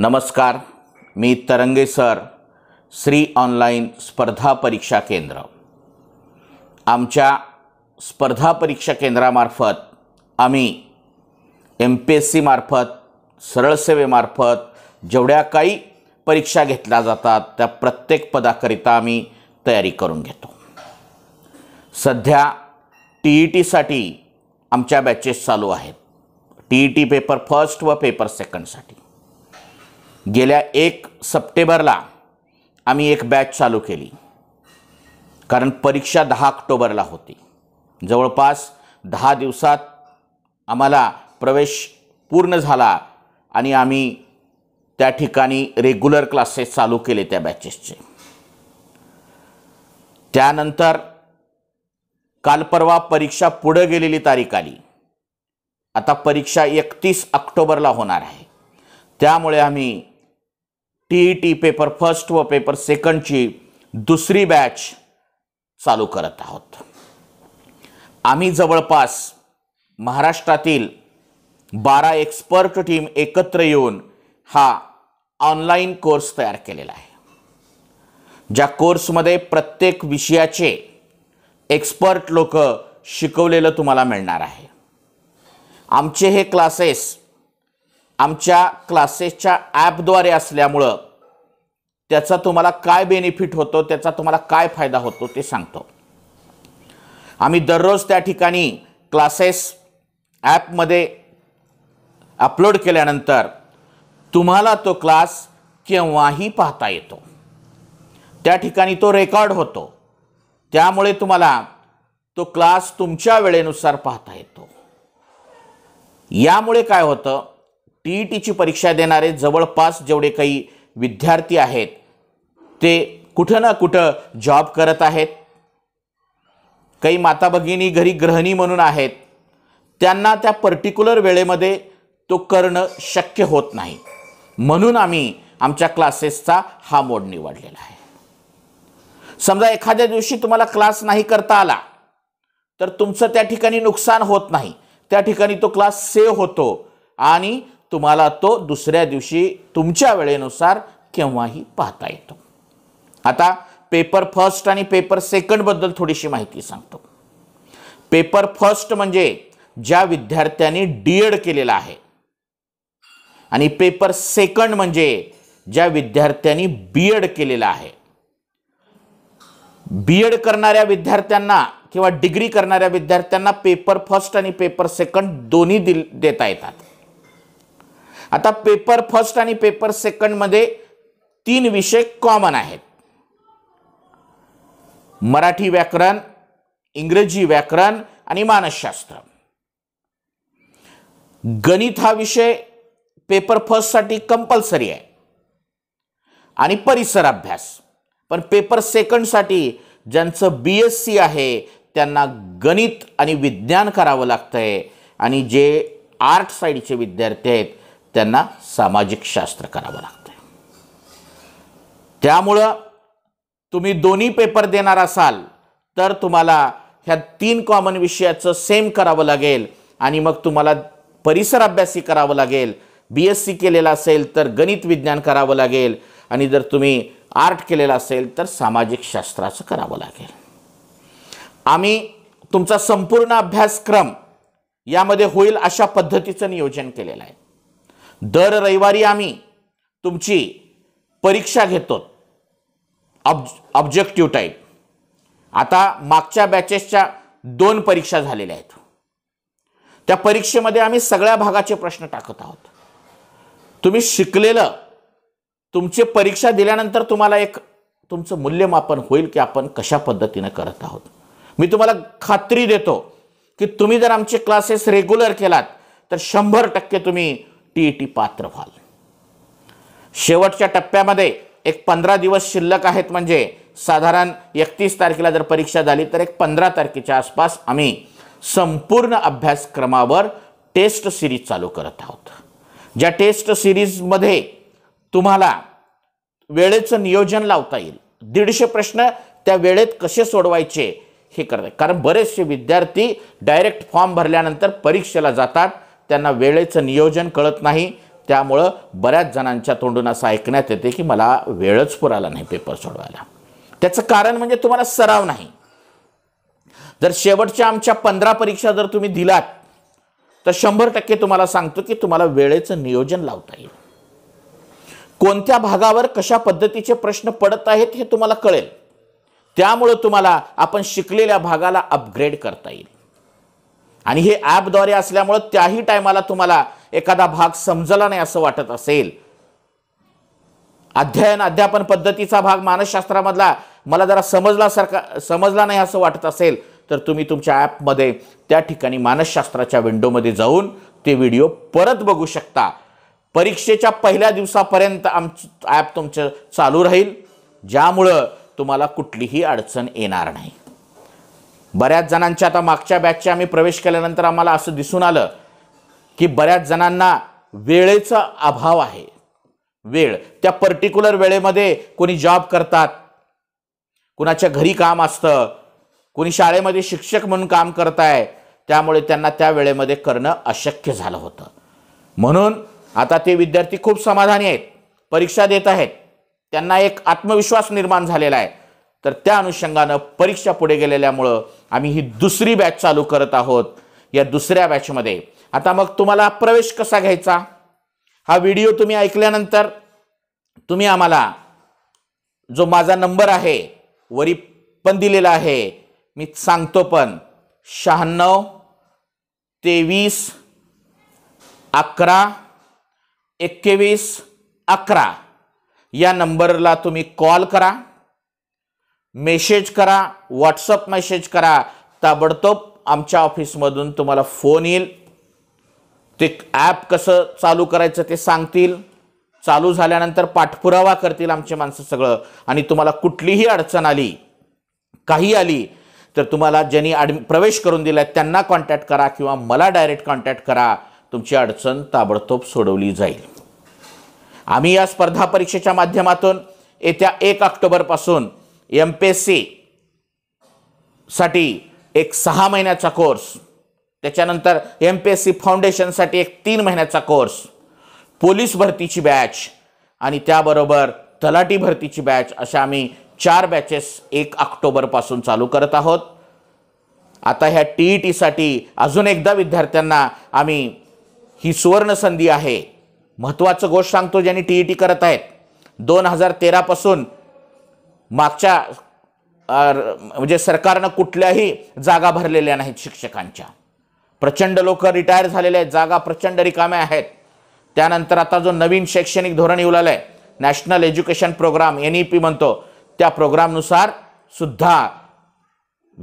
नमस्कार मी तरंगे sir Shri online स्पर्धा परीक्षा केंद्र आमच्या स्पर्धा परीक्षा केंद्रामार्फत आम्ही एम पी एस सीमार्फत सरळसेवेमार्फत जेवढ्या काही परीक्षा घेतल्या जातात त्या प्रत्येक पदाकरिता आम्ही तयारी करून घेतो सध्या टी ई e टीसाठी आमच्या बॅचेस चालू आहेत T E T paper first व पेपर सेकंडसाठी गेल्या एक सप्टेंबरला आम्ही एक बॅच चालू केली कारण परीक्षा दहा ऑक्टोबरला होती जवळपास दहा दिवसात आम्हाला प्रवेश पूर्ण झाला आणि आम्ही त्या ठिकाणी रेग्युलर क्लासेस चालू केले त्या बॅचेसचे त्यानंतर काल परवा परीक्षा पुढं गेलेली तारीख आली आता परीक्षा एकतीस ऑक्टोबरला होणार आहे त्यामुळे आम्ही टी टी पेपर फर्स्ट व पेपर सेकंडची दुसरी बॅच चालू करत आहोत आम्ही जवळपास महाराष्ट्रातील बारा एक्सपर्ट टीम एकत्र येऊन हा ऑनलाईन कोर्स तयार केलेला आहे ज्या कोर्समध्ये प्रत्येक विषयाचे एक्सपर्ट लोक शिकवलेलं तुम्हाला मिळणार आहे आमचे हे क्लासेस आमच्या क्लासेसच्या ॲपद्वारे असल्यामुळं त्याचा तुम्हाला काय बेनिफिट होतो त्याचा तुम्हाला काय फायदा होतो ते सांगतो आम्ही दररोज त्या ठिकाणी क्लासेस ॲपमध्ये अपलोड केल्यानंतर तुम्हाला तो क्लास केव्हाही पाहता येतो त्या ठिकाणी तो रेकॉर्ड होतो त्यामुळे तुम्हाला तो क्लास तुमच्या वेळेनुसार पाहता येतो यामुळे काय होतं टी ई टीची परीक्षा देणारे जवळपास जेवढे काही विद्यार्थी आहेत ते कुठं ना कुठं जॉब करत आहेत काही माता भगिनी घरी गृहिणी म्हणून आहेत त्यांना त्या पर्टिक्युलर वेळेमध्ये तो करणं शक्य होत नाही म्हणून आम्ही आमच्या क्लासेसचा हा मोड निवडलेला आहे समजा एखाद्या दिवशी तुम्हाला क्लास नाही करता आला तर तुमचं त्या ठिकाणी नुकसान होत नाही त्या ठिकाणी तो क्लास सेव्ह होतो आणि तुम्हाला तो दुसऱ्या दिवशी तुमच्या वेळेनुसार केव्हाही पाहता येतो आता पेपर फर्स्ट आणि पेपर सेकंडबद्दल थोडीशी माहिती सांगतो पेपर फर्स्ट म्हणजे ज्या विद्यार्थ्यांनी डी एड केलेला आहे आणि पेपर सेकंड म्हणजे ज्या विद्यार्थ्यांनी बी एड केलेला आहे बी एड करणाऱ्या विद्यार्थ्यांना किंवा डिग्री करणाऱ्या विद्यार्थ्यांना पेपर फर्स्ट आणि पेपर सेकंड दोन्ही दिल देता येतात आता पेपर फर्स्ट आणि पेपर सेकंडमध्ये तीन विषय कॉमन आहेत मराठी व्याकरण इंग्रजी व्याकरण आणि मानसशास्त्र गणित हा विषय पेपर फर्स्टसाठी कंपल्सरी आहे आणि परिसर अभ्यास पण पेपर सेकंडसाठी ज्यांचं बी एस सी आहे त्यांना गणित आणि विज्ञान करावं लागतंय आणि जे आर्ट साईडचे विद्यार्थी आहेत त्यांना सामाजिक शास्त्र करावं लागतं त्यामुळं तुम्ही दोन्ही पेपर देणार असाल तर तुम्हाला ह्या तीन कॉमन विषयाचं सेम करावं लागेल आणि मग तुम्हाला परिसर अभ्यासी करावं लागेल बी एस सी केलेला असेल तर गणित विज्ञान करावं लागेल आणि जर तुम्ही आर्ट केलेला असेल तर सामाजिक शास्त्राचं करावं लागेल आम्ही तुमचा संपूर्ण अभ्यासक्रम यामध्ये होईल अशा पद्धतीचं नियोजन केलेलं आहे दर रविवारी आम्ही तुमची परीक्षा घेतो ऑब ऑब्जेक्टिव्ह टाईप आता मागच्या बॅचेसच्या दोन परीक्षा झालेल्या आहेत त्या परीक्षेमध्ये आम्ही सगळ्या भागाचे प्रश्न टाकत आहोत तुम्ही शिकलेलं तुमचे परीक्षा दिल्यानंतर तुम्हाला एक तुमचं मूल्यमापन होईल की आपण कशा पद्धतीनं करत आहोत मी तुम्हाला खात्री देतो की तुम्ही जर आमचे क्लासेस रेग्युलर केलात तर शंभर टक्के तुम्ही टी पात्र व्हाल शेवटच्या टप्प्यामध्ये एक पंधरा दिवस शिल्लक आहेत म्हणजे साधारण एकतीस तारखेला जर परीक्षा झाली तर एक पंधरा तारखेच्या आसपास आम्ही संपूर्ण अभ्यासक्रमावर टेस्ट सिरीज चालू करत आहोत ज्या टेस्ट सिरीजमध्ये तुम्हाला वेळेचं नियोजन लावता येईल दीडशे प्रश्न त्या वेळेत कसे सोडवायचे हे करतात कारण बरेचसे विद्यार्थी डायरेक्ट फॉर्म भरल्यानंतर परीक्षेला जातात त्यांना वेळेचं नियोजन कळत नाही त्यामुळं बऱ्याच जणांच्या तोंडून असं ऐकण्यात येते की मला वेळच पुराला नाही पेपर सोडवायला त्याचं कारण म्हणजे तुम्हाला सराव नाही जर शेवटच्या आमच्या पंधरा परीक्षा जर तुम्ही दिलात तर शंभर टक्के तुम्हाला सांगतो की तुम्हाला वेळेचं नियोजन लावता येईल कोणत्या भागावर कशा पद्धतीचे प्रश्न पडत आहेत हे तुम्हाला कळेल त्यामुळं तुम्हाला आपण शिकलेल्या भागाला अपग्रेड करता येईल आणि हे ॲपद्वारे असल्यामुळं त्याही टायमाला तुम्हाला एखादा भाग समजला नाही असं वाटत असेल अध्ययन अध्यापन पद्धतीचा भाग मानसशास्त्रामधला मला जरा समजला सारखा समजला नाही असं वाटत असेल तर तुम्ही तुमच्या ॲपमध्ये त्या ठिकाणी मानसशास्त्राच्या विंडोमध्ये जाऊन ते व्हिडिओ परत बघू शकता परीक्षेच्या पहिल्या दिवसापर्यंत आम ॲप तुमचं चालू राहील ज्यामुळं तुम्हाला कुठलीही अडचण येणार नाही बऱ्याच जणांच्या आता मागच्या बॅचच्या आम्ही प्रवेश केल्यानंतर आम्हाला असं दिसून आलं की बऱ्याच जणांना वेळेचा अभाव आहे वेळ त्या पर्टिक्युलर वेळेमध्ये कोणी जॉब करतात कुणाच्या घरी काम असतं कोणी शाळेमध्ये शिक्षक म्हणून काम करत आहे त्यामुळे त्यांना त्या वेळेमध्ये करणं अशक्य झालं होतं म्हणून आता ते विद्यार्थी खूप समाधानी आहेत परीक्षा देत आहेत त्यांना एक आत्मविश्वास निर्माण झालेला आहे तर त्या अनुषंगानं परीक्षा पुढे गेलेल्यामुळं आम्ही ही दुसरी बॅच चालू करत आहोत या दुसऱ्या बॅचमध्ये आता मग तुम्हाला प्रवेश कसा घ्यायचा हा व्हिडिओ तुम्ही ऐकल्यानंतर तुम्ही आम्हाला जो माझा नंबर आहे वरी पण दिलेला आहे मी सांगतो पण शहाण्णव तेवीस अकरा एक्केवीस अकरा या नंबरला तुम्ही कॉल करा मेसेज करा व्हॉट्सअप मेसेज करा ताबडतोब आमच्या ऑफिसमधून तुम्हाला फोन येईल ते ॲप कसं चालू करायचं ते सांगतील चालू झाल्यानंतर पाठपुरावा करतील आमचे माणसं सगळं आणि तुम्हाला कुठलीही अडचण आली काही आली तर तुम्हाला ज्यांनी ॲडमि प्रवेश करून दिला आहे त्यांना कॉन्टॅक्ट करा किंवा मला डायरेक्ट कॉन्टॅक्ट करा तुमची अडचण ताबडतोब सोडवली जाईल आम्ही या स्पर्धा परीक्षेच्या माध्यमातून येत्या एक ऑक्टोबरपासून एम पी एस सीसाठी एक सहा महिन्याचा कोर्स त्याच्यानंतर एम पी एस सी फाउंडेशनसाठी एक तीन महिन्याचा कोर्स पोलीस भरतीची बॅच आणि त्याबरोबर तलाठी भरतीची बॅच अशा आम्ही चार बॅचेस एक ऑक्टोबरपासून चालू करत आहोत आता ह्या टी ई e टीसाठी अजून एकदा विद्यार्थ्यांना आम्ही ही सुवर्ण संधी आहे महत्त्वाचं गोष्ट सांगतो ज्यांनी टी ई टी करत आहेत दोन हजार तेरापासून मागच्या म्हणजे सरकारनं कुठल्याही जागा भरलेल्या नाहीत शिक्षकांच्या प्रचंड लोक रिटायर झालेले आहेत जागा प्रचंड रिकाम्या आहेत त्यानंतर आता जो नवीन शैक्षणिक धोरण येऊ आहे national education programme N E P म्हणतो त्या प्रोग्रामनुसार सुद्धा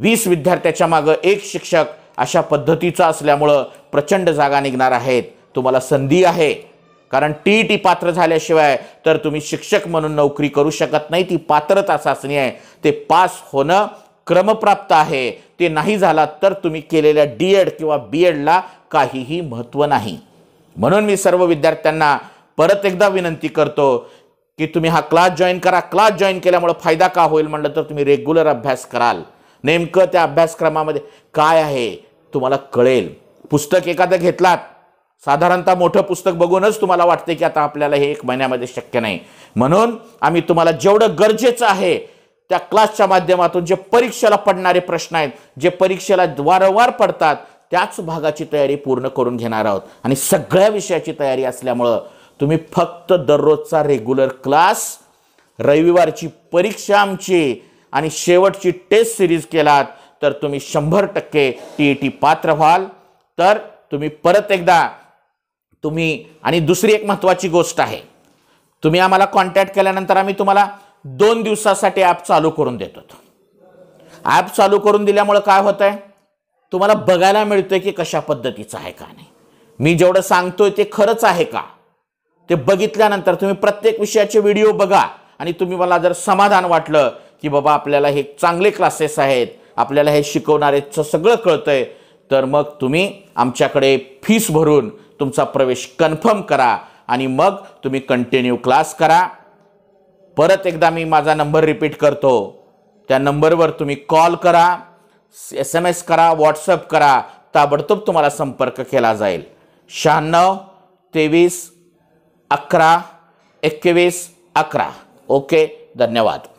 वीस विद्यार्थ्याच्या मागं एक शिक्षक अशा पद्धतीचा असल्यामुळं प्रचंड जागा निघणार आहेत तुम्हाला संधी आहे कारण टी टी पात्र झाल्याशिवाय तर तुम्ही शिक्षक म्हणून नोकरी करू शकत नाही ती पात्रता चाचणी आहे ते पास होणं क्रमप्राप्त आहे ते नाही झाला तर तुम्ही केलेल्या डी एड किंवा बी एडला काहीही महत्त्व नाही म्हणून मी सर्व विद्यार्थ्यांना परत एकदा विनंती करतो की तुम्ही हा क्लास जॉईन करा क्लास जॉईन केल्यामुळं फायदा का होईल म्हणलं तर तुम्ही रेग्युलर अभ्यास कराल नेमकं त्या अभ्यासक्रमामध्ये काय आहे तुम्हाला कळेल पुस्तक एखादं घेतलात साधारणतः मोठं पुस्तक बघूनच तुम्हाला वाटते की आता आपल्याला हे एक महिन्यामध्ये शक्य नाही म्हणून आम्ही तुम्हाला जेवढं गरजेचं आहे त्या क्लासच्या माध्यमातून जे परीक्षेला पडणारे प्रश्न आहेत जे परीक्षेला वारंवार पडतात त्याच भागाची तयारी पूर्ण करून घेणार आहोत आणि सगळ्या विषयाची तयारी असल्यामुळं तुम्ही फक्त दररोजचा रेग्युलर क्लास रविवारची परीक्षा आमची आणि शेवटची टेस्ट सिरीज केलात तर तुम्ही शंभर टक्के टी ई टी पात्र व्हाल तर तुम्ही परत एकदा तुम्ही आणि दुसरी एक महत्त्वाची गोष्ट आहे तुम्ही आम्हाला कॉन्टॅक्ट केल्यानंतर आम्ही तुम्हाला दोन दिवसासाठी ॲप चालू करून देतो ॲप चालू करून दिल्यामुळं काय होतंय आहे तुम्हाला बघायला मिळतं की कशा पद्धतीचं आहे का नाही मी जेवढं सांगतोय ते खरंच आहे का ते बघितल्यानंतर तुम्ही प्रत्येक विषयाचे व्हिडिओ बघा आणि तुम्ही मला जर समाधान वाटलं की बाबा आपल्याला हे चांगले क्लासेस आहेत आपल्याला हे शिकवणारेचं सगळं कळतंय तर मग तुम्ही आमच्याकडे फीस भरून तुमचा प्रवेश कन्फर्म करा आणि मग तुम्ही कंटिन्यू क्लास करा परत एकदा मी माझा नंबर रिपीट करतो त्या नंबरवर तुम्ही कॉल करा एस एम एस करा व्हॉट्सअप करा ताबडतोब तुम्हाला संपर्क केला जाईल शहाण्णव तेवीस अकरा एकवीस अकरा ओके धन्यवाद